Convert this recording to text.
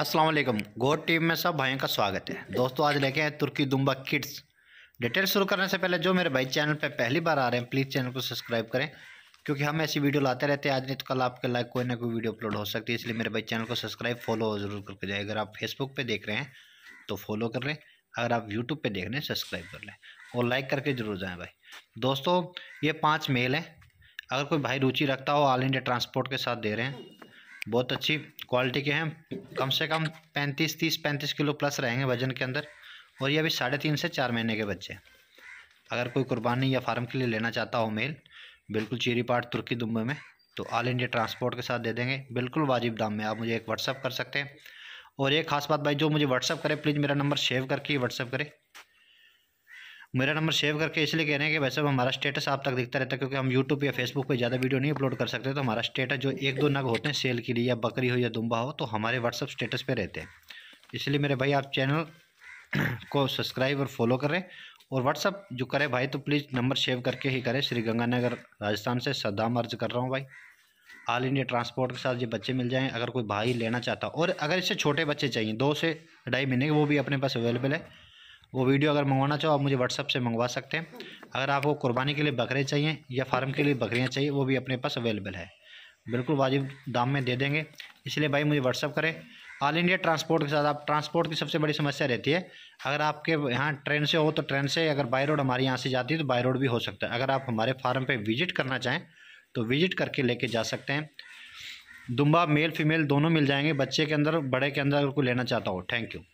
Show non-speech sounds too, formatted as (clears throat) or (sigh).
अस्सलाम वालेकुम गोर टीम में सब भाइयों का स्वागत है दोस्तों आज लेके हैं तुर्की दुम्बा किड्स डिटेल शुरू करने से पहले जो मेरे भाई चैनल पे पहली बार आ रहे हैं प्लीज़ चैनल को सब्सक्राइब करें क्योंकि हम ऐसी वीडियो लाते रहते हैं आज नहीं तो कल आपके लाइक कोई ना कोई वीडियो अपलोड हो सकती है इसलिए मेरे भाई चैनल को सब्सक्राइब फॉलो जरूर करके जाए अगर आप फेसबुक पर देख रहे हैं तो फॉलो कर लें अगर आप यूट्यूब पर देख रहे हैं सब्सक्राइब कर लें और लाइक करके जरूर जाएँ भाई दोस्तों ये पाँच मेल हैं अगर कोई भाई रुचि रखता हो ऑल इंडिया ट्रांसपोर्ट के साथ दे रहे हैं बहुत अच्छी क्वालिटी के हैं कम से कम पैंतीस तीस पैंतीस किलो प्लस रहेंगे वजन के अंदर और ये अभी साढ़े तीन से चार महीने के बच्चे अगर कोई कुर्बानी या फार्म के लिए लेना चाहता हो मेल बिल्कुल चीरी पाट तुर्की दुम्बे में तो ऑल इंडिया ट्रांसपोर्ट के साथ दे देंगे बिल्कुल वाजिब दाम में आप मुझे एक व्हाट्सअप कर सकते हैं और एक खास बात भाई जो मुझे व्हाट्सअप करे प्लीज़ मेरा नंबर सेव करके व्हाट्सअप करें मेरा नंबर सेव करके इसलिए कह रहे हैं कि वैसे हमारा स्टेटस आप तक दिखता रहता है क्योंकि हम यूट्यूब या फेसबुक पे ज़्यादा वीडियो नहीं अपलोड कर सकते तो हमारा स्टेटस जो एक दो नग होते हैं सेल के लिए या बकरी हो या दुम्बा हो तो हमारे व्हाट्सअप स्टेटस पर रहते हैं इसलिए मेरे भाई आप चैनल (clears throat) को सब्सक्राइब और फॉलो करें और व्हाट्सअप जो करें भाई तो प्लीज़ नंबर सेव करके ही करें श्री गंगानगर राजस्थान से सदाम अर्ज कर रहा हूँ भाई ऑल इंडिया ट्रांसपोर्ट के साथ ये बच्चे मिल जाएँ अगर कोई भाई लेना चाहता और अगर इससे छोटे बच्चे चाहिए दो से ढाई महीने के वो भी अपने पास अवेलेबल है वो वीडियो अगर मंगवाना चाहो आप मुझे व्हाट्सअप से मंगवा सकते हैं अगर आपको कुर्बानी के लिए बकरे चाहिए या फार्म के लिए बकरियाँ चाहिए वो भी अपने पास अवेलेबल है बिल्कुल वाजिब दाम में दे देंगे इसलिए भाई मुझे व्हाट्सअप करें ऑल इंडिया ट्रांसपोर्ट के साथ आप ट्रांसपोर्ट की सबसे बड़ी समस्या रहती है अगर आपके यहाँ ट्रेन से हो तो ट्रेन से अगर बाई रोड हमारे यहाँ से जाती है तो बाई रोड भी हो सकता है अगर आप हमारे फार्म पे विजिट करना चाहें तो विजिट करके लेके जा सकते हैं दुम्बा मेल फीमेल दोनों मिल जाएंगे बच्चे के अंदर बड़े के अंदर अगर कोई लेना चाहता हो थैंक यू